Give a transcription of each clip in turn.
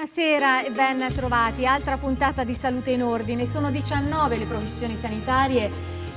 Buonasera e ben trovati. Altra puntata di Salute in Ordine. Sono 19 le professioni sanitarie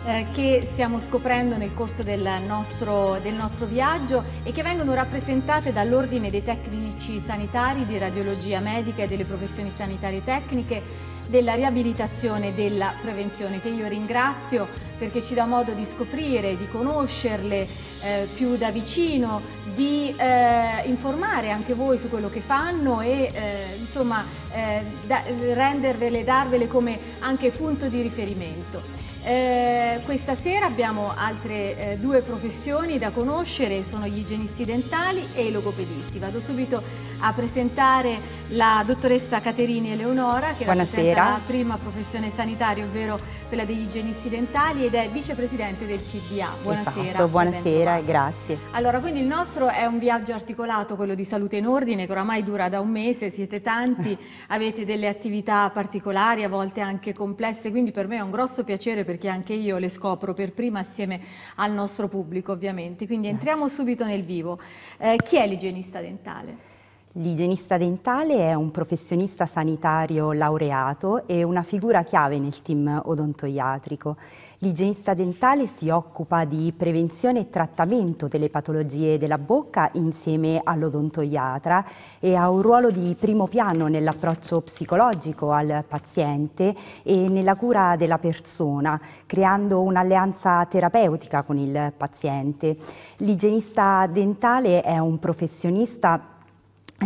eh, che stiamo scoprendo nel corso del nostro, del nostro, viaggio e che vengono rappresentate dall'Ordine dei Tecnici Sanitari di Radiologia Medica e delle Professioni Sanitarie Tecniche della riabilitazione e della prevenzione che io ringrazio perché ci dà modo di scoprire, di conoscerle eh, più da vicino, di eh, informare anche voi su quello che fanno e eh, insomma eh, da, rendervele, darvele come anche punto di riferimento. Eh, questa sera abbiamo altre eh, due professioni da conoscere, sono gli igienisti dentali e i logopedisti. Vado subito a presentare la dottoressa Caterini Eleonora che è la prima professione sanitaria, ovvero quella degli igienisti dentali ed è vicepresidente del CDA. Buonasera. Esatto, buonasera, e grazie. Allora, quindi il nostro è un viaggio articolato, quello di Salute in Ordine, che oramai dura da un mese, siete tanti, avete delle attività particolari, a volte anche complesse, quindi per me è un grosso piacere perché anche io le scopro per prima assieme al nostro pubblico ovviamente. Quindi entriamo Grazie. subito nel vivo. Eh, chi è l'igienista dentale? L'igienista dentale è un professionista sanitario laureato e una figura chiave nel team odontoiatrico. L'igienista dentale si occupa di prevenzione e trattamento delle patologie della bocca insieme all'odontoiatra e ha un ruolo di primo piano nell'approccio psicologico al paziente e nella cura della persona, creando un'alleanza terapeutica con il paziente. L'igienista dentale è un professionista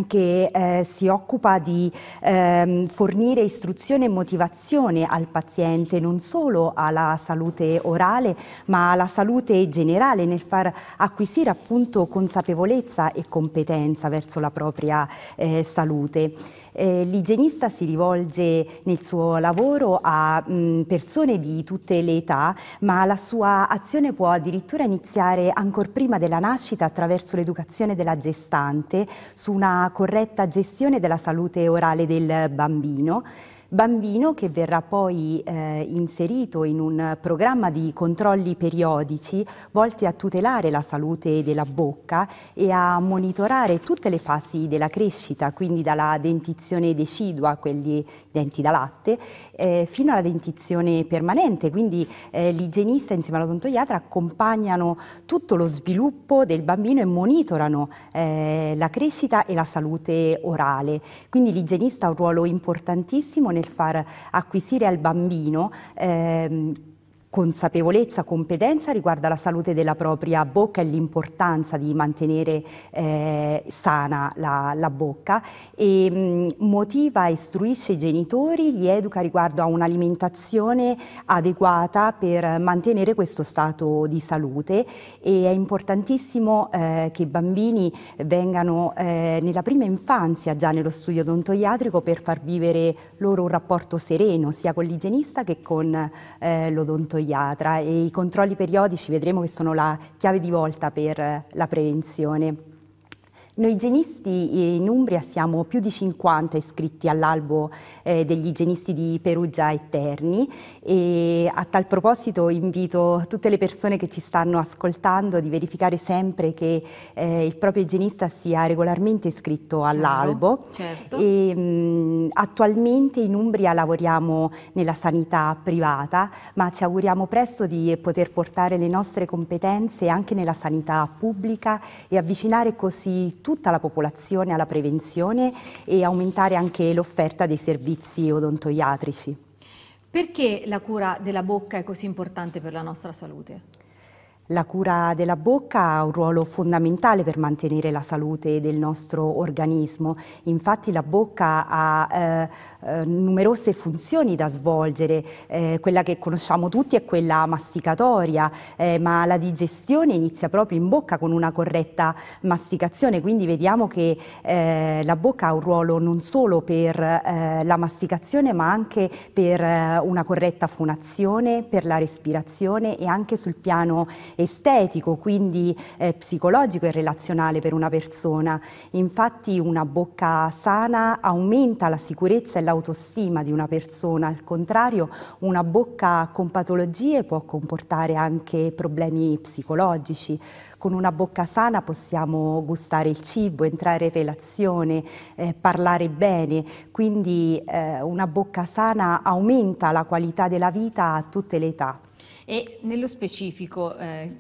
che eh, si occupa di ehm, fornire istruzione e motivazione al paziente non solo alla salute orale ma alla salute generale nel far acquisire appunto consapevolezza e competenza verso la propria eh, salute. Eh, l'igienista si rivolge nel suo lavoro a mh, mm, persone di tutte le età, ma la sua azione può addirittura iniziare ancora prima della nascita attraverso l'educazione della gestante su una corretta gestione della salute orale del bambino bambino che verrà poi eh, inserito in un programma di controlli periodici volti a tutelare la salute della bocca e a monitorare tutte le fasi della crescita, quindi dalla dentizione decidua, quelli denti da latte, eh, fino alla dentizione permanente, quindi eh, l'igienista insieme all'odontoiatra accompagnano tutto lo sviluppo del bambino e monitorano eh, la crescita e la salute orale. Quindi l'igienista ha un ruolo importantissimo nel far acquisire al bambino ehm, consapevolezza, competenza riguardo alla salute della propria bocca e l'importanza di mantenere eh, sana la, la, bocca e mh, mm, motiva e istruisce i genitori, li educa riguardo a un'alimentazione adeguata per mantenere questo stato di salute e è importantissimo eh, che i bambini vengano eh, nella prima infanzia già nello studio odontoiatrico per far vivere loro un rapporto sereno sia con l'igienista che con eh, l'odontoiatrico pediatra e i controlli periodici vedremo che sono la chiave di volta per la prevenzione. Noi igienisti eh, in Umbria siamo più di 50 iscritti all'albo eh, degli igienisti di Perugia Eterni e a tal proposito invito tutte le persone che ci stanno ascoltando di verificare sempre che eh, il proprio igienista sia regolarmente iscritto all'albo. Certo. E, mm, attualmente in Umbria lavoriamo nella sanità privata ma ci auguriamo presto di poter portare le nostre competenze anche nella sanità pubblica e avvicinare così tutta la popolazione alla prevenzione e aumentare anche l'offerta dei servizi odontoiatrici. Perché la cura della bocca è così importante per la nostra salute? La cura della bocca ha un ruolo fondamentale per mantenere la salute del nostro organismo, infatti la bocca ha eh, eh, numerose funzioni da svolgere, eh, quella che conosciamo tutti è quella masticatoria, eh, ma la digestione inizia proprio in bocca con una corretta masticazione, quindi vediamo che eh, la bocca ha un ruolo non solo per eh, la masticazione ma anche per una corretta fonazione, per la respirazione e anche sul piano estetico, quindi eh, psicologico e relazionale per una persona. Infatti una bocca sana aumenta la sicurezza e l'autostima di una persona, al contrario una bocca con patologie può comportare anche problemi psicologici con una bocca sana possiamo gustare il cibo, entrare in relazione, eh, parlare bene, quindi eh, una bocca sana aumenta la qualità della vita a tutte le età. E nello specifico, eh,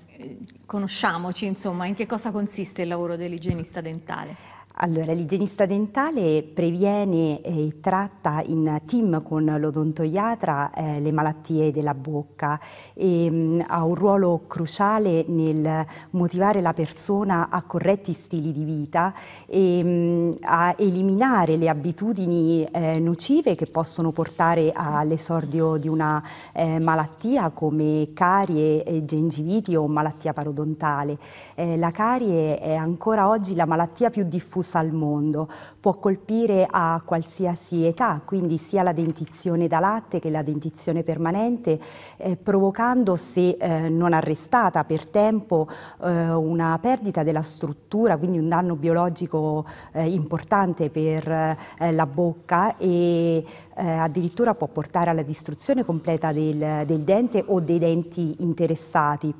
conosciamoci insomma, in che cosa consiste il lavoro dell'igienista dentale? Allora, l'igienista dentale previene e tratta in team con l'odontoiatra eh, le malattie della bocca e mh, mm, ha un ruolo cruciale nel motivare la persona a corretti stili di vita e mh, mm, a eliminare le abitudini eh, nocive che possono portare all'esordio di una eh, malattia come carie, gengiviti o malattia parodontale. Eh, la carie è ancora oggi la malattia più diffusa diffusa al mondo. Può colpire a qualsiasi età, quindi sia la dentizione da latte che la dentizione permanente, eh, provocando, se eh, non arrestata per tempo, eh, una perdita della struttura, quindi un danno biologico eh, importante per eh, la bocca e eh, addirittura può portare alla distruzione completa del, del dente o dei denti interessati.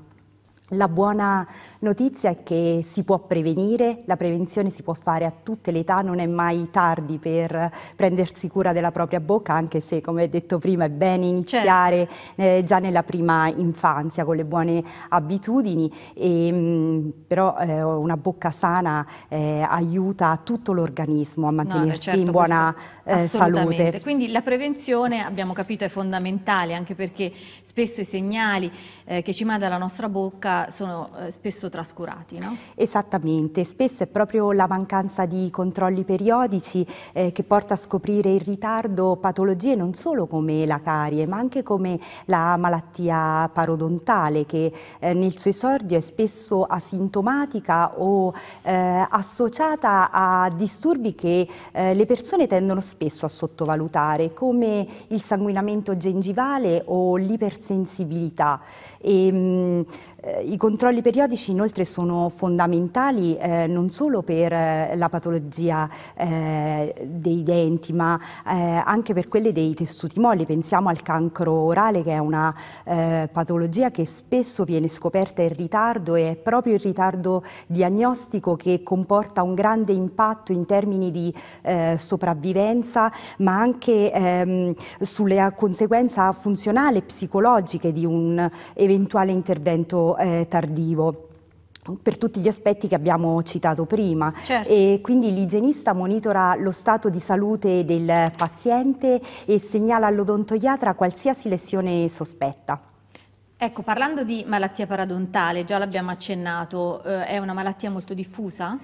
La buona notizia è che si può prevenire, la prevenzione si può fare a tutte le età, non è mai tardi per prendersi cura della propria bocca, anche se come detto prima è bene iniziare certo. eh, già nella prima infanzia con le buone abitudini, e, ehm, mh, però eh, una bocca sana eh, aiuta tutto l'organismo a mantenersi no, certo, in buona eh, salute. Quindi la prevenzione abbiamo capito è fondamentale anche perché spesso i segnali eh, che ci manda la nostra bocca sono eh, spesso spesso trascurati, no? Esattamente, spesso è proprio la mancanza di controlli periodici eh, che porta a scoprire in ritardo patologie non solo come la carie, ma anche come la malattia parodontale che eh, nel suo esordio è spesso asintomatica o eh, associata a disturbi che eh, le persone tendono spesso a sottovalutare, come il sanguinamento gengivale o l'ipersensibilità. E, ehm, mh, eh, I controlli periodici inoltre sono fondamentali eh, non solo per eh, la patologia eh, dei denti ma eh, anche per quelle dei tessuti molli. Pensiamo al cancro orale che è una patologia che spesso viene scoperta in ritardo e è proprio il ritardo diagnostico che comporta un grande impatto in termini di sopravvivenza ma anche ehm, sulle conseguenze funzionali e psicologiche di un eventuale intervento eh, tardivo per tutti gli aspetti che abbiamo citato prima certo. e quindi l'igienista monitora lo stato di salute del paziente e segnala all'odontoiatra qualsiasi lesione sospetta. Ecco, parlando di malattia paradontale, già l'abbiamo accennato, eh, è una malattia molto diffusa?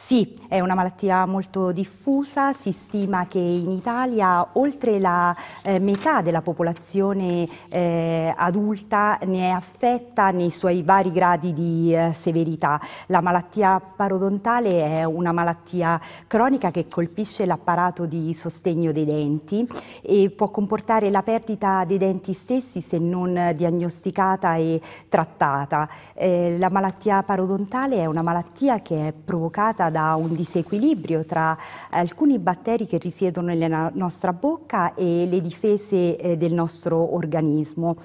Sì, è una malattia molto diffusa, si stima che in Italia oltre la eh, metà della popolazione eh, adulta ne è affetta nei suoi vari gradi di eh, severità. La malattia parodontale è una malattia cronica che colpisce l'apparato di sostegno dei denti e può comportare la perdita dei denti stessi se non diagnosticata e trattata. Eh, la malattia parodontale è una malattia che è provocata da un disequilibrio tra eh, alcuni batteri che risiedono nella nostra bocca e le difese eh, del nostro organismo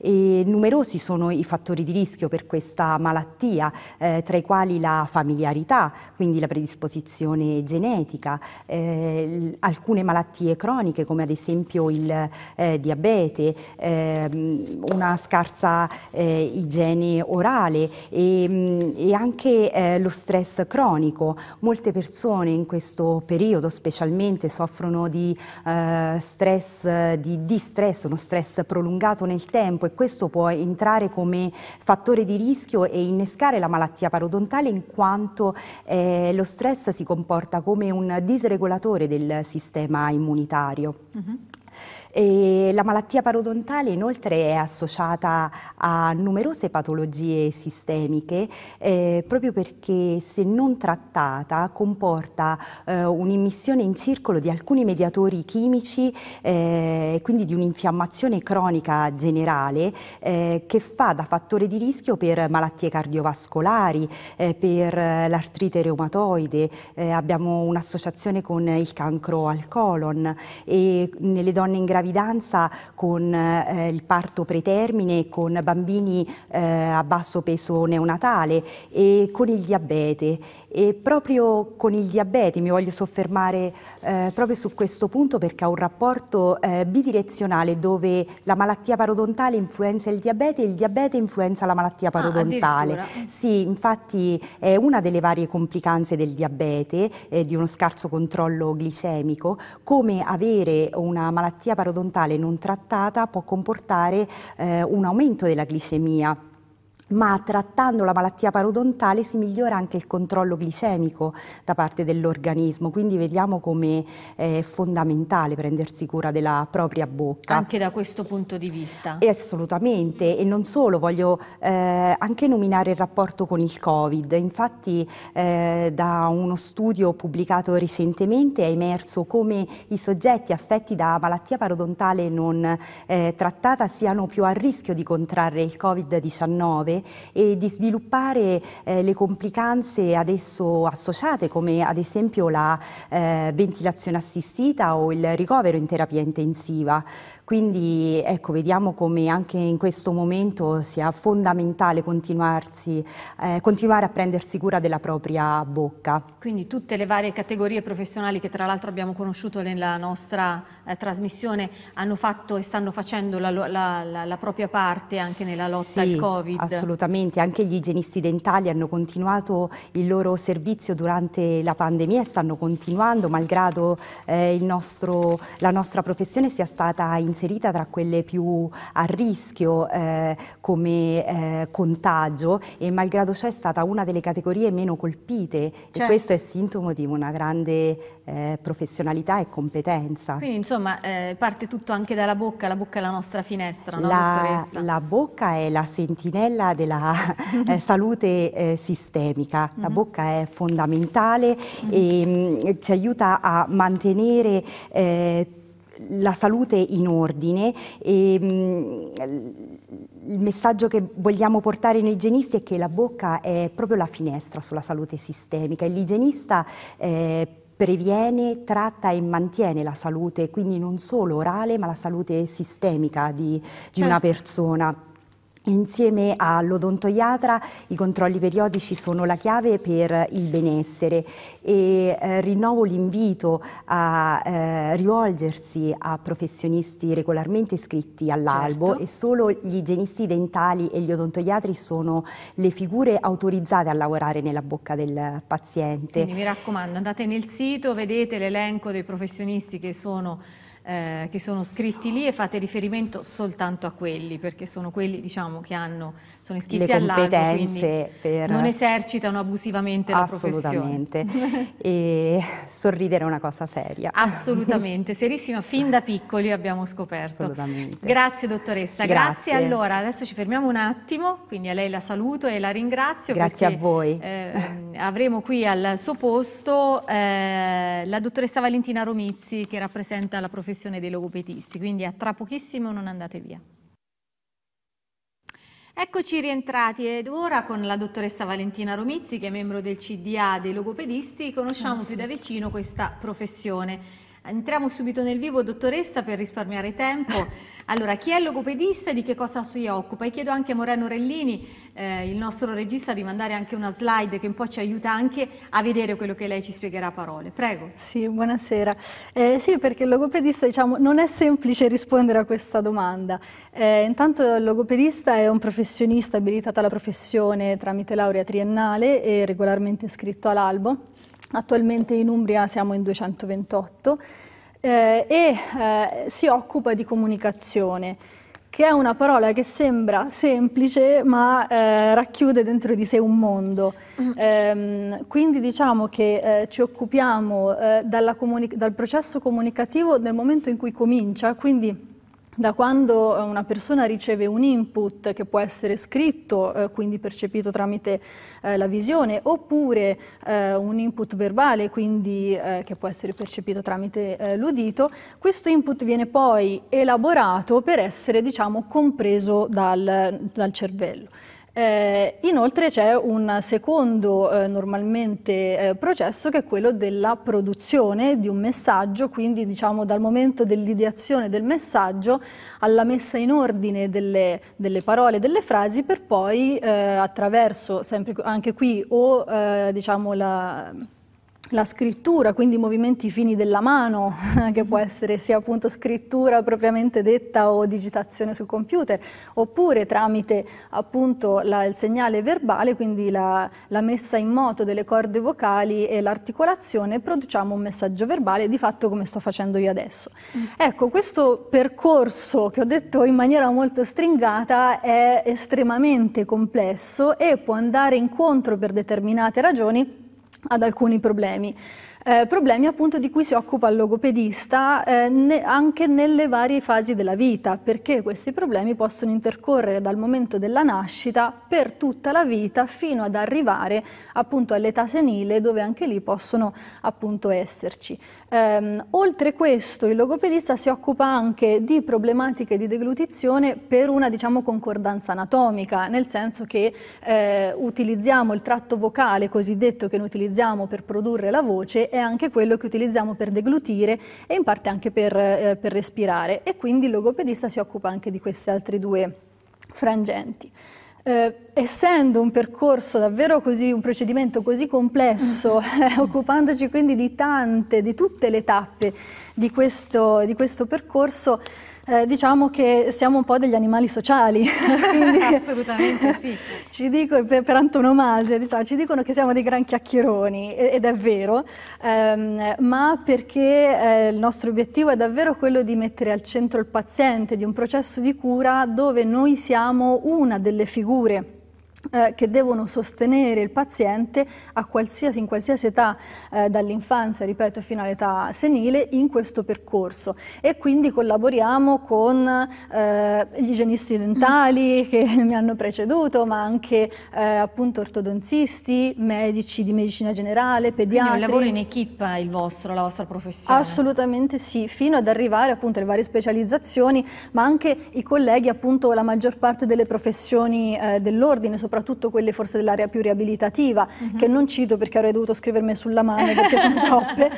e numerosi sono i fattori di rischio per questa malattia, eh, tra i quali la familiarità, quindi la predisposizione genetica, eh, alcune malattie croniche come ad esempio il eh, diabete, ehm, una scarsa eh, igiene orale e, mm, e anche eh, lo stress cronico. Molte persone in questo periodo specialmente soffrono di eh, stress, di distress, uno stress prolungato nel tempo e questo può entrare come fattore di rischio e innescare la malattia parodontale in quanto eh, lo stress si comporta come un disregolatore del sistema immunitario. Mm -hmm. E la malattia parodontale inoltre è associata a numerose patologie sistemiche eh, proprio perché se non trattata comporta eh, un'immissione in circolo di alcuni mediatori chimici eh, e eh, quindi di un'infiammazione cronica generale eh, che fa da fattore di rischio per malattie cardiovascolari, eh, per l'artrite reumatoide, abbiamo un'associazione con il cancro al colon e nelle donne in grado gravidanza con eh, il parto pretermine, con bambini eh, a basso peso neonatale e con il diabete e proprio con il diabete mi voglio soffermare eh, proprio su questo punto perché ha un rapporto eh, bidirezionale dove la malattia parodontale influenza il diabete e il diabete influenza la malattia ah, parodontale. Ah, sì, infatti è una delle varie complicanze del diabete, eh, di uno scarso controllo glicemico, come avere una malattia parodontale non trattata può comportare eh, un aumento della glicemia ma trattando la malattia parodontale si migliora anche il controllo glicemico da parte dell'organismo, quindi vediamo come eh, è fondamentale prendersi cura della propria bocca. Anche da questo punto di vista? E assolutamente, e non solo, voglio eh, anche nominare il rapporto con il Covid, infatti eh, da uno studio pubblicato recentemente è emerso come i soggetti affetti da malattia parodontale non eh, trattata siano più a rischio di contrarre il Covid-19 e di sviluppare eh, le complicanze ad esso associate come ad esempio la eh, ventilazione assistita o il ricovero in terapia intensiva. Quindi ecco, vediamo come anche in questo momento sia fondamentale eh, continuare a prendersi cura della propria bocca. Quindi tutte le varie categorie professionali che tra l'altro abbiamo conosciuto nella nostra eh, trasmissione hanno fatto e stanno facendo la, la, la, la propria parte anche nella lotta sì, al Covid. Assolutamente, anche gli igienisti dentali hanno continuato il loro servizio durante la pandemia e stanno continuando malgrado eh, nostro, la nostra professione sia stata in inserita tra quelle più a rischio eh, come eh, contagio e malgrado ciò è stata una delle categorie meno colpite certo. e questo è sintomo di una grande eh, professionalità e competenza. Quindi insomma eh, parte tutto anche dalla bocca, la bocca è la nostra finestra, no, la, la bocca è la sentinella della eh, salute eh, sistemica, mm -hmm. la mhm. bocca è fondamentale mm -hmm. e mh, ci aiuta a mantenere eh, la salute in ordine e ehm, il messaggio che vogliamo portare noi igienisti è che la bocca è proprio la finestra sulla salute sistemica e l'igienista eh, previene, tratta e mantiene la salute, quindi non solo orale, ma la salute sistemica di, di certo. una persona. Insieme all'odontoiatra i controlli periodici sono la chiave per il benessere e eh, rinnovo l'invito a eh, rivolgersi a professionisti regolarmente iscritti all'albo certo. e solo gli igienisti dentali e gli odontoiatri sono le figure autorizzate a lavorare nella bocca del paziente. Quindi mi raccomando andate nel sito, vedete l'elenco dei professionisti che sono eh, che sono scritti lì e fate riferimento soltanto a quelli, perché sono quelli diciamo, che hanno, sono iscritti all'albo, per... non esercitano abusivamente la professione. Assolutamente, e sorridere è una cosa seria. Assolutamente, serissima, fin da piccoli abbiamo scoperto. Assolutamente. Grazie dottoressa, grazie. grazie. Allora, adesso ci fermiamo un attimo, quindi a lei la saluto e la ringrazio. Grazie perché, a voi. Eh, avremo qui al suo posto eh, la dottoressa Valentina Romizzi che rappresenta la professione professione dei logopedisti, quindi a tra pochissimo non andate via. Eccoci rientrati ed ora con la dottoressa Valentina Romizzi che è membro del CDA dei logopedisti conosciamo più da vicino questa professione. Entriamo subito nel vivo dottoressa per risparmiare tempo. Allora, chi è logopedista e di che cosa si occupa? E chiedo anche a Moreno Rellini, eh, il nostro regista, di mandare anche una slide che un po' ci aiuta anche a vedere quello che lei ci spiegherà a parole. Prego. Sì, buonasera. Eh, sì, perché il logopedista, diciamo, non è semplice rispondere a questa domanda. Eh, intanto il logopedista è un professionista abilitato alla professione tramite laurea triennale e regolarmente iscritto all'albo. Attualmente in Umbria siamo in 228 eh, e eh, si occupa di comunicazione, che è una parola che sembra semplice ma eh, racchiude dentro di sé un mondo. Mm. Ehm, quindi diciamo che eh, ci occupiamo eh, dal processo comunicativo nel momento in cui comincia, quindi da quando eh, una persona riceve un input che può essere scritto, eh, quindi percepito tramite eh, la visione, oppure eh, un input verbale, quindi eh, che può essere percepito tramite eh, l'udito, questo input viene poi elaborato per essere, diciamo, compreso dal, dal cervello. Eh, inoltre c'è un secondo eh, normalmente eh, processo che è quello della produzione di un messaggio, quindi diciamo dal momento dell'ideazione del messaggio alla messa in ordine delle, delle parole, delle frasi per poi eh, attraverso sempre anche qui o eh, diciamo la la scrittura, quindi i movimenti fini della mano, che può mhm. essere sia appunto scrittura propriamente detta o digitazione sul computer, oppure tramite appunto la, il segnale verbale, quindi la, la, messa in moto delle corde vocali e l'articolazione, produciamo un messaggio verbale, di fatto come sto facendo io adesso. Mm. Ecco, questo percorso che ho detto in maniera molto stringata è estremamente complesso e può andare incontro per determinate ragioni ad alcuni problemi eh, problemi appunto di cui si occupa il logopedista eh, ne, anche nelle varie fasi della vita, perché questi problemi possono intercorrere dal momento della nascita per tutta la vita fino ad arrivare appunto all'età senile dove anche lì possono appunto esserci. Eh, oltre questo il logopedista si occupa anche di problematiche di deglutizione per una diciamo concordanza anatomica, nel senso che eh, utilizziamo il tratto vocale cosiddetto che noi utilizziamo per produrre la voce è anche quello che utilizziamo per deglutire e in parte anche per, eh, per respirare e quindi il logopedista si occupa anche di questi altri due frangenti. Eh, essendo un percorso davvero così, un procedimento così complesso, eh, occupandoci quindi di tante, di tutte le tappe di questo, di questo percorso, eh, diciamo che siamo un po' degli animali sociali. Assolutamente sì. Ci dico, per, per antonomasia, diciamo, ci dicono che siamo dei gran chiacchieroni, ed è vero, ehm, ma perché eh, il nostro obiettivo è davvero quello di mettere al centro il paziente, di un processo di cura dove noi siamo una delle figure eh, che devono sostenere il paziente qualsiasi, in qualsiasi età, eh, dall'infanzia, ripeto, fino all'età senile, in questo percorso. E quindi collaboriamo con eh, gli igienisti dentali mm. che mi hanno preceduto, ma anche eh, appunto ortodonzisti, medici di medicina generale, pediatri. Quindi è un lavoro in equipa il vostro, la vostra professione? Assolutamente sì, fino ad arrivare appunto alle varie specializzazioni, ma anche i colleghi, appunto la maggior parte delle professioni eh, dell'ordine, soprattutto soprattutto quelle forse dell'area più riabilitativa, uh mhm. -huh. che non cito perché avrei dovuto scrivermi sulla mano perché sono troppe,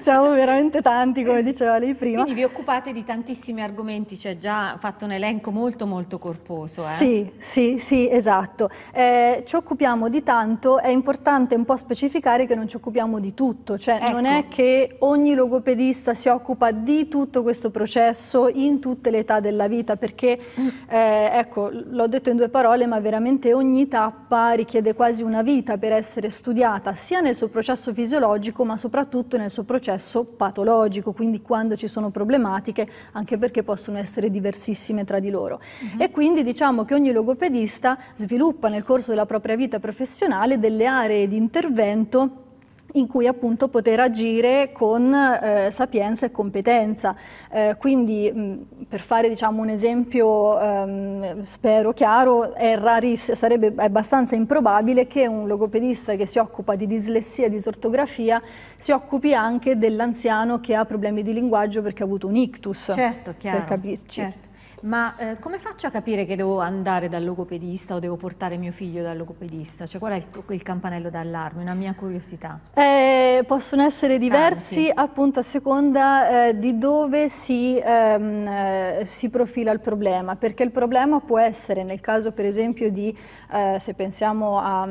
siamo veramente tanti come diceva lei prima. Quindi vi occupate di tantissimi argomenti, c'è cioè già fatto un elenco molto molto corposo. Eh? Sì, sì, sì, esatto. Eh, ci occupiamo di tanto, è importante un po' specificare che non ci occupiamo di tutto, cioè ecco. non è che ogni logopedista si occupa di tutto questo processo in tutte le età della vita, perché mm. eh, ecco, l'ho detto in due parole, ma veramente volte ogni tappa richiede quasi una vita per essere studiata, sia nel suo processo fisiologico ma soprattutto nel suo processo patologico, quindi quando ci sono problematiche, anche perché possono essere diversissime tra di loro. Uh mhm. -huh. E quindi diciamo che ogni logopedista sviluppa nel corso della propria vita professionale delle aree di intervento in cui appunto poter agire con eh, sapienza e competenza. Eh, quindi mh, mm, per fare diciamo, un esempio ehm, spero chiaro, è raris, sarebbe abbastanza improbabile che un logopedista che si occupa di dislessia e disortografia si occupi anche dell'anziano che ha problemi di linguaggio perché ha avuto un ictus, certo, chiaro, per capirci. Certo. Ma eh, come faccio a capire che devo andare dal logopedista o devo portare mio figlio dal logopedista? Cioè, qual è il, il campanello d'allarme? Una mia curiosità. Eh, possono essere diversi Tanti. appunto a seconda eh, di dove si, ehm, eh, si, profila il problema, perché il problema può essere nel caso per esempio di, eh, se pensiamo a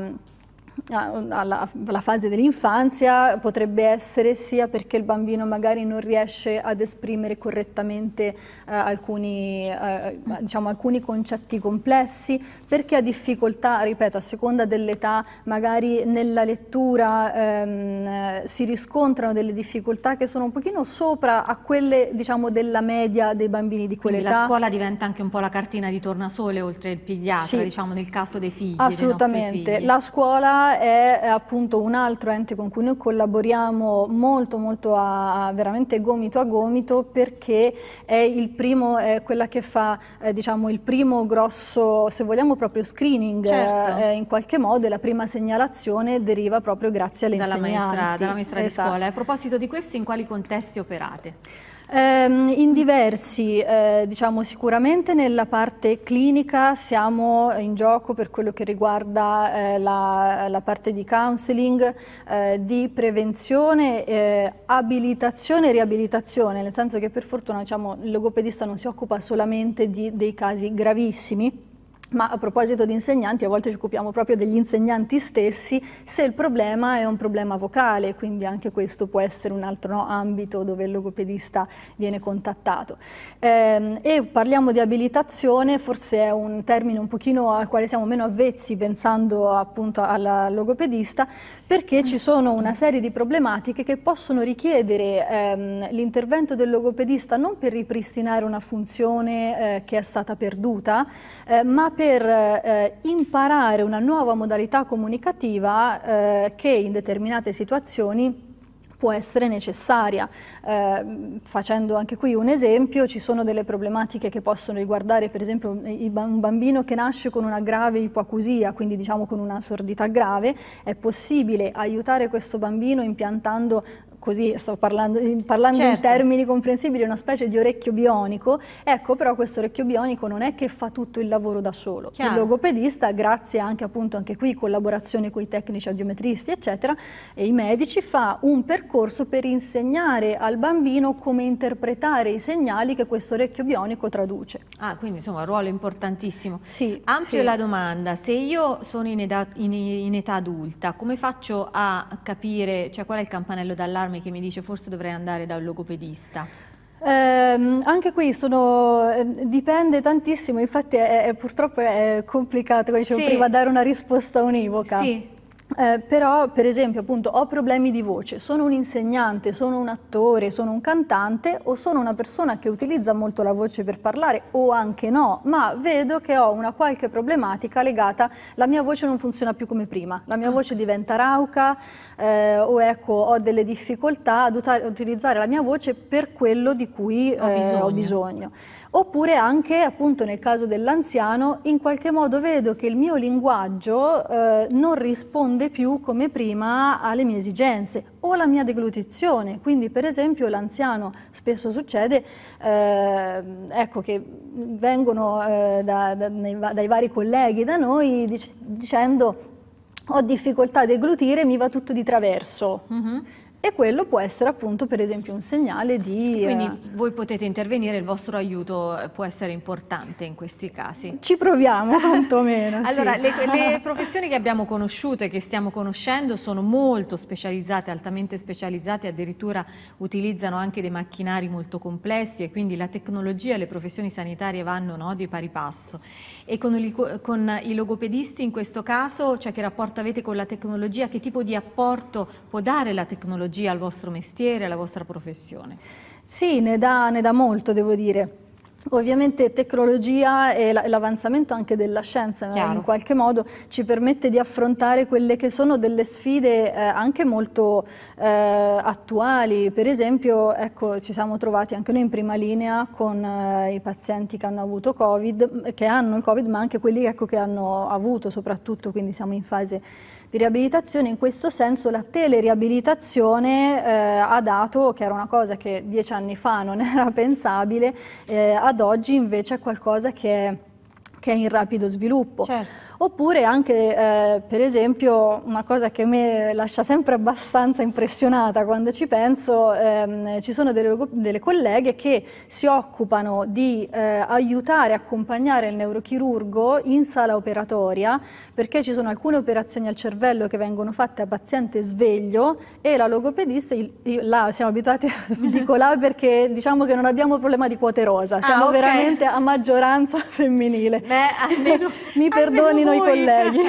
alla, alla, fase dell'infanzia potrebbe essere sia perché il bambino magari non riesce ad esprimere correttamente eh, alcuni, eh, eh, diciamo, alcuni, concetti complessi, perché ha difficoltà, ripeto, a seconda dell'età, magari nella lettura ehm, si riscontrano delle difficoltà che sono un pochino sopra a quelle diciamo, della media dei bambini di quell'età. la scuola diventa anche un po' la cartina di tornasole oltre il pediatra, sì. diciamo, nel caso dei figli. Assolutamente, dei la scuola è, appunto un altro ente con cui noi collaboriamo molto molto a, a veramente gomito a gomito perché è il primo, è quella che fa eh, diciamo il primo grosso, se vogliamo proprio screening certo. eh, in qualche modo e la prima segnalazione deriva proprio grazie alle dalla maestra, dalla maestra esatto. di scuola. A proposito di questo, in quali contesti operate? Eh, in diversi, eh, diciamo sicuramente nella parte clinica siamo in gioco per quello che riguarda eh, la, la, parte di counseling, eh, di prevenzione, eh, abilitazione e riabilitazione, nel senso che per fortuna diciamo, il logopedista non si occupa solamente di, dei casi gravissimi, ma a proposito di insegnanti, a volte ci occupiamo proprio degli insegnanti stessi, se il problema è un problema vocale, quindi anche questo può essere un altro no, ambito dove il logopedista viene contattato. Eh, e parliamo di abilitazione, forse è un termine un pochino al quale siamo meno avvezzi pensando appunto al logopedista, perché ci sono una serie di problematiche che possono richiedere ehm, l'intervento del logopedista non per ripristinare una funzione eh, che è stata perduta, eh, ma per per eh, imparare una nuova modalità comunicativa eh, che in determinate situazioni può essere necessaria. Eh, facendo anche qui un esempio, ci sono delle problematiche che possono riguardare per esempio un bambino che nasce con una grave ipoacusia, quindi diciamo con una sordità grave, è possibile aiutare questo bambino impiantando così sto parlando, parlando certo. in termini comprensibili, una specie di orecchio bionico, ecco però questo orecchio bionico non è che fa tutto il lavoro da solo. Chiaro. Il logopedista, grazie anche appunto anche qui collaborazione con i tecnici audiometristi eccetera e i medici, fa un percorso per insegnare al bambino come interpretare i segnali che questo orecchio bionico traduce. Ah, quindi insomma un ruolo importantissimo. Sì. Ampio sì. la domanda, se io sono in età, in, in età adulta, come faccio a capire, cioè qual è il campanello d'allarme esame che mi dice forse dovrei andare da un logopedista? Eh, anche qui sono, ehm, dipende tantissimo, infatti è, è, purtroppo è complicato, come dicevo sì. prima, dare una risposta univoca. Sì, eh, però, per esempio, appunto, ho problemi di voce, sono un insegnante, sono un attore, sono un cantante o sono una persona che utilizza molto la voce per parlare o anche no, ma vedo che ho una qualche problematica legata, la mia voce non funziona più come prima, la mia ah. voce diventa rauca eh, o ecco, ho delle difficoltà ad utilizzare la mia voce per quello di cui eh, ho bisogno. Ho bisogno. Oppure anche, appunto nel caso dell'anziano, in qualche modo vedo che il mio linguaggio eh, non risponde più come prima alle mie esigenze o alla mia deglutizione. Quindi per esempio l'anziano spesso succede, eh, ecco che vengono eh, da, da, nei, dai vari colleghi da noi dic dicendo ho difficoltà a deglutire, mi va tutto di traverso. Mm -hmm. E quello può essere appunto per esempio un segnale di... Eh, quindi voi potete intervenire, il vostro aiuto eh, può essere importante in questi casi. Ci proviamo quantomeno. allora, le, le, professioni che abbiamo conosciuto e che stiamo conoscendo sono molto specializzate, altamente specializzate, addirittura utilizzano anche dei macchinari molto complessi e quindi la tecnologia e le professioni sanitarie vanno no, di pari passo. E con, il, con i logopedisti in questo caso, cioè che rapporto avete con la tecnologia, che tipo di apporto può dare la tecnologia? analogia al vostro mestiere, alla vostra professione? Sì, ne dà, ne dà molto, devo dire. Ovviamente tecnologia e l'avanzamento anche della scienza eh, Chiaro. in qualche modo ci permette di affrontare quelle che sono delle sfide eh, anche molto eh, attuali, per esempio ecco, ci siamo trovati anche noi in prima linea con eh, i pazienti che hanno avuto Covid, che hanno il Covid ma anche quelli ecco, che hanno avuto soprattutto, quindi siamo in fase di riabilitazione, in questo senso la teleriabilitazione eh, ha dato, che era una cosa che dieci anni fa non era pensabile, eh, ad oggi invece è qualcosa che, che è in rapido sviluppo. Certo. Oppure anche, eh, per esempio, una cosa che a me lascia sempre abbastanza impressionata quando ci penso, ehm, ci sono delle, delle, colleghe che si occupano di eh, aiutare, accompagnare il neurochirurgo in sala operatoria, perché ci sono alcune operazioni al cervello che vengono fatte a paziente sveglio e la logopedista, io, là siamo abituati, dico là perché diciamo che non abbiamo problema di quote rosa, siamo ah, okay. veramente a maggioranza femminile. Beh, almeno, Mi perdonino noi colleghi.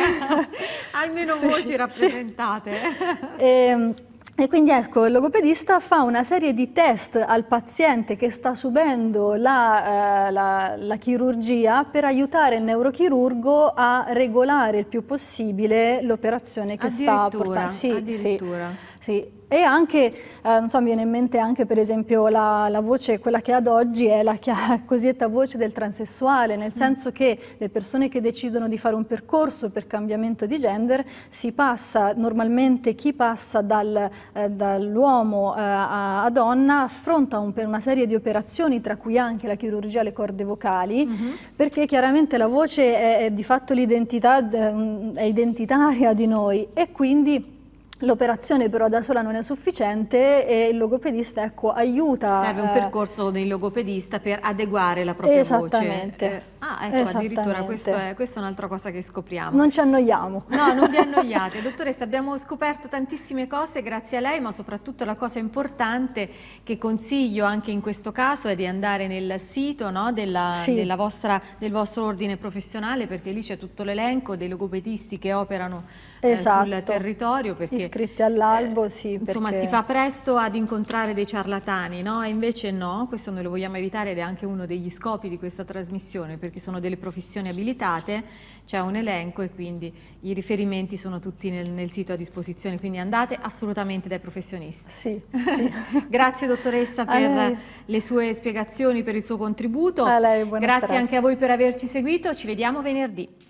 almeno sì, voi ci rappresentate. Sì. E, ehm, e quindi ecco, il logopedista fa una serie di test al paziente che sta subendo la, eh, la, la chirurgia per aiutare il neurochirurgo a regolare il più possibile l'operazione che sta portando. Sì, addirittura. Sì, sì. E anche, eh, non so, mi viene in mente anche per esempio la, la voce, quella che ad oggi è la cosiddetta voce del transessuale, nel mm. senso che le persone che decidono di fare un percorso per cambiamento di gender, si passa, normalmente chi passa dal, eh, dall'uomo eh, a, a, donna affronta un, per una serie di operazioni, tra cui anche la chirurgia alle corde vocali, mm -hmm. perché chiaramente la voce è, è di fatto l'identità, è identitaria di noi e quindi L'operazione però da sola non è sufficiente e il logopedista ecco, aiuta. Serve un eh, percorso del logopedista per adeguare la propria esattamente. voce. Eh, ah, ecco, addirittura questa è, è un'altra cosa che scopriamo. Non ci annoiamo. No, non vi annoiate. Dottoressa, abbiamo scoperto tantissime cose grazie a lei, ma soprattutto la cosa importante che consiglio anche in questo caso è di andare nel sito no, della, sì. della vostra, del vostro ordine professionale perché lì c'è tutto l'elenco dei logopedisti che operano eh, eh, esatto. sul territorio. Perché, Iscritti eh, all'albo, eh, Insomma, perché... si fa presto ad incontrare dei ciarlatani, no? E invece no, questo noi lo vogliamo evitare ed è anche uno degli scopi di questa trasmissione, perché sono delle professioni abilitate, c'è un elenco e quindi i riferimenti sono tutti nel, nel sito a disposizione, quindi andate assolutamente dai professionisti. Sì, sì. Grazie dottoressa per le sue spiegazioni, per il suo contributo. Lei, Grazie anche a voi per averci seguito, ci vediamo venerdì.